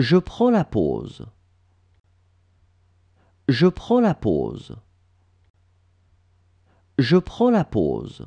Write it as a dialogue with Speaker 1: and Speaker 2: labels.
Speaker 1: Je prends la pause. Je prends la pause. Je prends la pause.